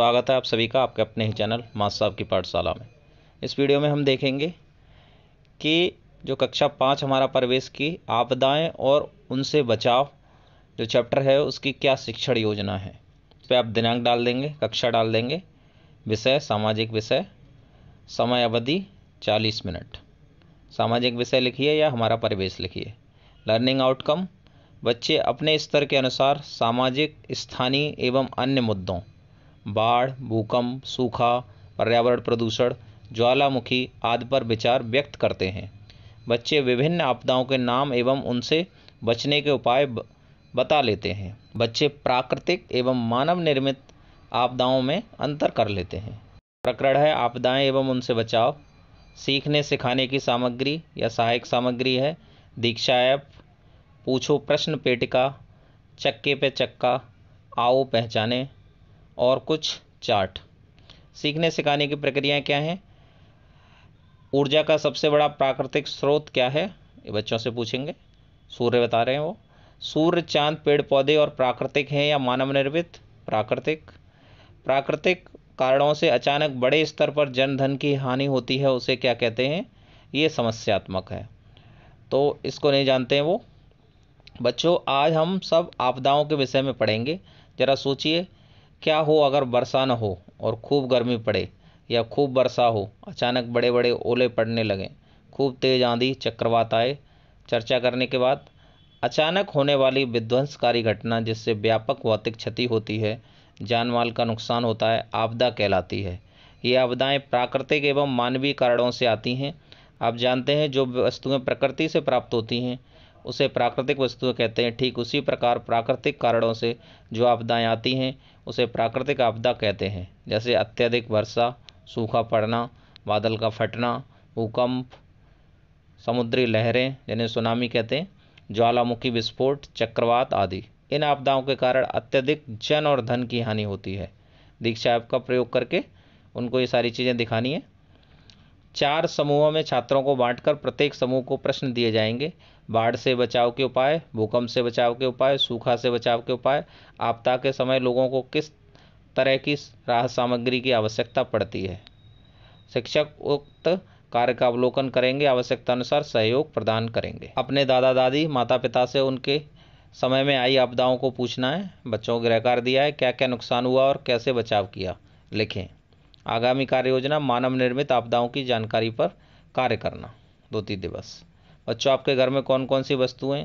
स्वागत है आप सभी का आपके अपने ही चैनल मास साहब की पाठशाला में इस वीडियो में हम देखेंगे कि जो कक्षा पाँच हमारा प्रवेश की आपदाएं और उनसे बचाव जो चैप्टर है उसकी क्या शिक्षण योजना है इस पर आप दिनांक डाल देंगे कक्षा डाल देंगे विषय सामाजिक विषय समय अवधि चालीस मिनट सामाजिक विषय लिखिए या हमारा परिवेश लिखिए लर्निंग आउटकम बच्चे अपने स्तर के अनुसार सामाजिक स्थानीय एवं अन्य मुद्दों बाढ़ भूकंप सूखा पर्यावरण प्रदूषण ज्वालामुखी आदि पर विचार व्यक्त करते हैं बच्चे विभिन्न आपदाओं के नाम एवं उनसे बचने के उपाय बता लेते हैं बच्चे प्राकृतिक एवं मानव निर्मित आपदाओं में अंतर कर लेते हैं प्रकरण है आपदाएं एवं उनसे बचाव सीखने सिखाने की सामग्री या सहायक सामग्री है दीक्षा ऐप पूछो प्रश्न पेटिका चक्के पे चक्का आओ पहचाने और कुछ चार्ट सीखने सिखाने की प्रक्रियाएं क्या हैं ऊर्जा का सबसे बड़ा प्राकृतिक स्रोत क्या है ये बच्चों से पूछेंगे सूर्य बता रहे हैं वो सूर्य चांद पेड़ पौधे और प्राकृतिक हैं या मानव निर्मित प्राकृतिक प्राकृतिक कारणों से अचानक बड़े स्तर पर जनधन की हानि होती है उसे क्या कहते हैं ये समस्यात्मक है तो इसको नहीं जानते हैं वो बच्चों आज हम सब आपदाओं के विषय में पढ़ेंगे ज़रा सोचिए क्या हो अगर वर्षा न हो और खूब गर्मी पड़े या खूब वर्षा हो अचानक बड़े बड़े ओले पड़ने लगें खूब तेज आंधी चक्रवात आए चर्चा करने के बाद अचानक होने वाली विध्वंसकारी घटना जिससे व्यापक भौतिक क्षति होती है जान माल का नुकसान होता है आपदा कहलाती है ये आपदाएं प्राकृतिक एवं मानवीय कारणों से आती हैं आप जानते हैं जो वस्तुएं प्रकृति से प्राप्त होती हैं उसे प्राकृतिक वस्तु कहते हैं ठीक उसी प्रकार प्राकृतिक कारणों से जो आपदाएं आती हैं उसे प्राकृतिक आपदा कहते हैं जैसे अत्यधिक वर्षा सूखा पड़ना बादल का फटना भूकंप समुद्री लहरें जिन्हें सुनामी कहते हैं ज्वालामुखी विस्फोट चक्रवात आदि इन आपदाओं के कारण अत्यधिक जन और धन की हानि होती है दीक्षा ऐप का प्रयोग करके उनको ये सारी चीज़ें दिखानी है चार समूहों में छात्रों को बांटकर प्रत्येक समूह को प्रश्न दिए जाएंगे बाढ़ से बचाव के उपाय भूकंप से बचाव के उपाय सूखा से बचाव के उपाय आपदा के समय लोगों को किस तरह की राहत सामग्री की आवश्यकता पड़ती है शिक्षक उक्त कार्य का अवलोकन करेंगे आवश्यकता अनुसार सहयोग प्रदान करेंगे अपने दादा दादी माता पिता से उनके समय में आई आपदाओं को पूछना है बच्चों को गृहकार दिया है क्या क्या नुकसान हुआ और कैसे बचाव किया लिखें आगामी कार्य योजना मानव निर्मित आपदाओं की जानकारी पर कार्य करना दो तीन दिवस बच्चों आपके घर में कौन कौन सी वस्तुएं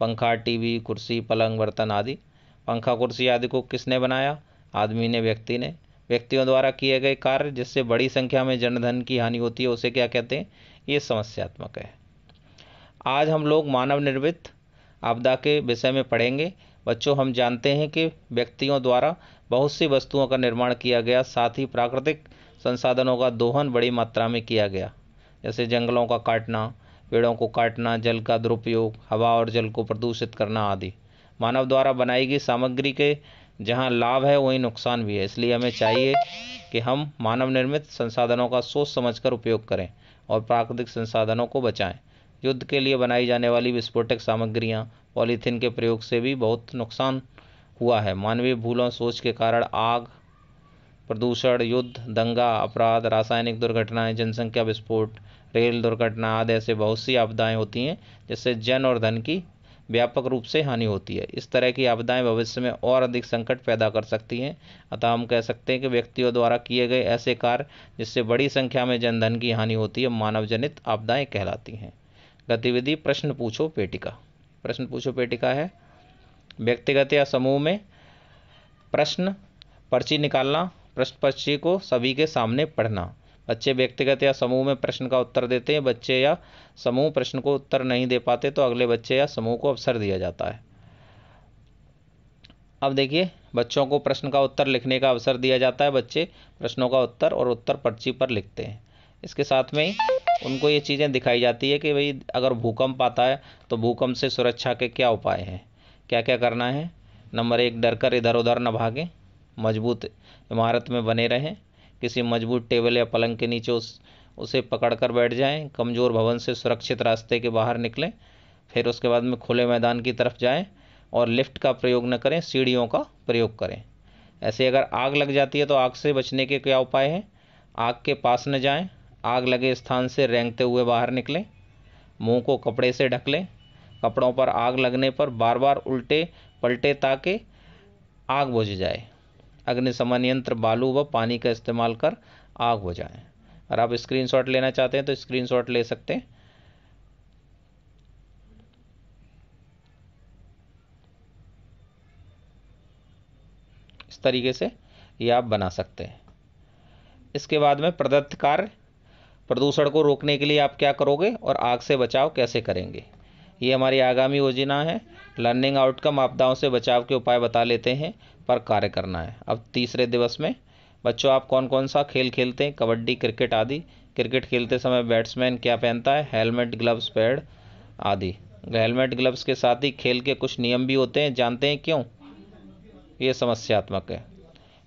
पंखा टीवी कुर्सी पलंग बर्तन आदि पंखा कुर्सी आदि को किसने बनाया आदमी ने व्यक्ति ने व्यक्तियों द्वारा किए गए कार्य जिससे बड़ी संख्या में जनधन की हानि होती है उसे क्या कहते हैं ये समस्यात्मक है आज हम लोग मानव निर्मित आपदा के विषय में पढ़ेंगे बच्चों हम जानते हैं कि व्यक्तियों द्वारा बहुत सी वस्तुओं का निर्माण किया गया साथ ही प्राकृतिक संसाधनों का दोहन बड़ी मात्रा में किया गया जैसे जंगलों का काटना पेड़ों को काटना जल का दुरुपयोग हवा और जल को प्रदूषित करना आदि मानव द्वारा बनाई गई सामग्री के जहाँ लाभ है वहीं नुकसान भी है इसलिए हमें चाहिए कि हम मानव निर्मित संसाधनों का सोच समझकर उपयोग करें और प्राकृतिक संसाधनों को बचाएं युद्ध के लिए बनाई जाने वाली विस्फोटक सामग्रियाँ पॉलीथीन के प्रयोग से भी बहुत नुकसान हुआ है मानवीय भूलों सोच के कारण आग प्रदूषण युद्ध दंगा अपराध रासायनिक दुर्घटनाएं जनसंख्या विस्फोट रेल दुर्घटना आदि ऐसे बहुत सी आपदाएं होती हैं जिससे जन और धन की व्यापक रूप से हानि होती है इस तरह की आपदाएं भविष्य में और अधिक संकट पैदा कर सकती हैं अतः हम कह सकते हैं कि व्यक्तियों द्वारा किए गए ऐसे कार्य जिससे बड़ी संख्या में जनधन की हानि होती है मानवजनित आपदाएं कहलाती हैं गतिविधि प्रश्न पूछो पेटिका प्रश्न पूछो पेटिका है व्यक्तिगत या समूह में प्रश्न पर्ची निकालना प्रश्न पर्ची को सभी के सामने पढ़ना बच्चे व्यक्तिगत या समूह में प्रश्न का उत्तर देते हैं बच्चे या समूह प्रश्न को उत्तर नहीं दे पाते तो अगले बच्चे या समूह को अवसर दिया जाता है अब देखिए बच्चों को प्रश्न का उत्तर लिखने का अवसर दिया जाता है बच्चे प्रश्नों का उत्तर और उत्तर पर्ची पर लिखते हैं इसके साथ में ही उनको ये चीज़ें दिखाई जाती है कि भाई अगर भूकंप आता है तो भूकंप से सुरक्षा के क्या उपाय हैं क्या क्या करना है नंबर एक डर कर इधर उधर न भागें मजबूत इमारत में बने रहें किसी मजबूत टेबल या पलंग के नीचे उस उसे पकड़ कर बैठ जाएं कमज़ोर भवन से सुरक्षित रास्ते के बाहर निकलें फिर उसके बाद में खुले मैदान की तरफ जाएं और लिफ्ट का प्रयोग न करें सीढ़ियों का प्रयोग करें ऐसे अगर आग लग जाती है तो आग से बचने के क्या उपाय हैं आग के पास न जाएं आग लगे स्थान से रेंगते हुए बाहर निकलें मुंह को कपड़े से ढक लें कपड़ों पर आग लगने पर बार बार उल्टे पलटे ताकि आग बुझ जाए अग्निशमन यंत्र बालू व पानी का इस्तेमाल कर आग बुझाएं अगर आप स्क्रीनशॉट लेना चाहते हैं तो स्क्रीनशॉट ले सकते हैं इस तरीके से ये आप बना सकते हैं इसके बाद में प्रदत्त कार्य प्रदूषण को रोकने के लिए आप क्या करोगे और आग से बचाव कैसे करेंगे ये हमारी आगामी योजना है लर्निंग आउटकम आपदाओं से बचाव के उपाय बता लेते हैं पर कार्य करना है अब तीसरे दिवस में बच्चों आप कौन कौन सा खेल खेलते हैं कबड्डी क्रिकेट आदि क्रिकेट खेलते समय बैट्समैन क्या पहनता है हेलमेट ग्लव्स पैड आदि हेलमेट ग्लव्स के साथ ही खेल के कुछ नियम भी होते हैं जानते हैं क्यों ये समस्यात्मक है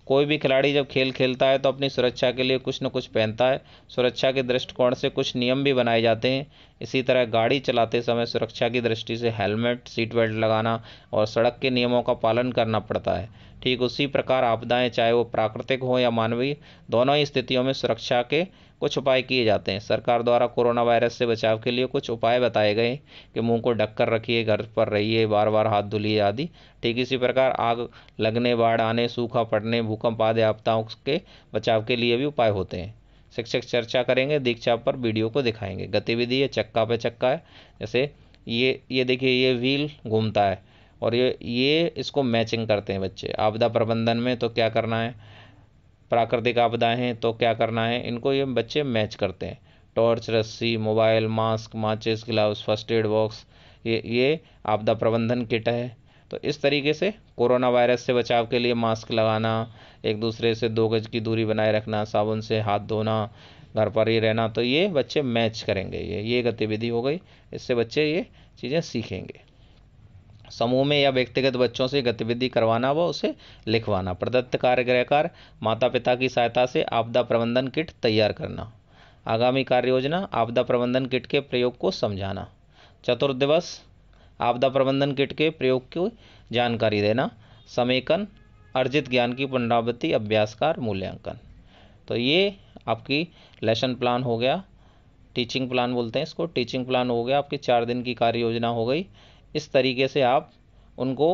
कोई भी खिलाड़ी जब खेल खेलता है तो अपनी सुरक्षा के लिए कुछ न कुछ पहनता है सुरक्षा के दृष्टिकोण से कुछ नियम भी बनाए जाते हैं इसी तरह गाड़ी चलाते समय सुरक्षा की दृष्टि से हेलमेट सीट बेल्ट लगाना और सड़क के नियमों का पालन करना पड़ता है ठीक उसी प्रकार आपदाएं चाहे वो प्राकृतिक हो या मानवीय दोनों ही स्थितियों में सुरक्षा के कुछ उपाय किए जाते हैं सरकार द्वारा कोरोना वायरस से बचाव के लिए कुछ उपाय बताए गए कि मुंह को ढक कर रखिए घर पर रहिए बार बार हाथ धुलिए आदि ठीक इसी प्रकार आग लगने बाढ़ आने सूखा पड़ने भूकंप आदि आपदाओं के बचाव के लिए भी उपाय होते हैं शिक्षक चर्चा करेंगे दीक्षा पर वीडियो को दिखाएंगे गतिविधि है चक्का पे चक्का है जैसे ये ये देखिए ये व्हील घूमता है और ये ये इसको मैचिंग करते हैं बच्चे आपदा प्रबंधन में तो क्या करना है प्राकृतिक आपदाएँ तो क्या करना है इनको ये बच्चे मैच करते हैं टॉर्च रस्सी मोबाइल मास्क माचिस ग्लव्स फर्स्ट एड बॉक्स ये ये आपदा प्रबंधन किट है तो इस तरीके से कोरोना वायरस से बचाव के लिए मास्क लगाना एक दूसरे से दो गज की दूरी बनाए रखना साबुन से हाथ धोना घर पर ही रहना तो ये बच्चे मैच करेंगे ये ये गतिविधि हो गई इससे बच्चे ये चीज़ें सीखेंगे समूह में या व्यक्तिगत बच्चों से गतिविधि करवाना व उसे लिखवाना प्रदत्त कार्य गृहकार माता पिता की सहायता से आपदा प्रबंधन किट तैयार करना आगामी कार्य योजना आपदा प्रबंधन किट के प्रयोग को समझाना चतुर्दिवस आपदा प्रबंधन किट के प्रयोग की जानकारी देना समेकन अर्जित ज्ञान की पुनरावृत्ति अभ्यासकार मूल्यांकन तो ये आपकी लेसन प्लान हो गया टीचिंग प्लान बोलते हैं इसको टीचिंग प्लान हो गया आपकी चार दिन की कार्य योजना हो गई इस तरीके से आप उनको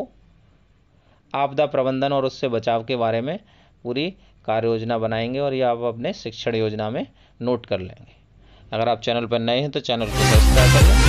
आपदा प्रबंधन और उससे बचाव के बारे में पूरी कार्य योजना बनाएंगे और ये आप अपने शिक्षण योजना में नोट कर लेंगे अगर आप चैनल पर नए हैं तो चैनल को सब्सक्राइब कर लें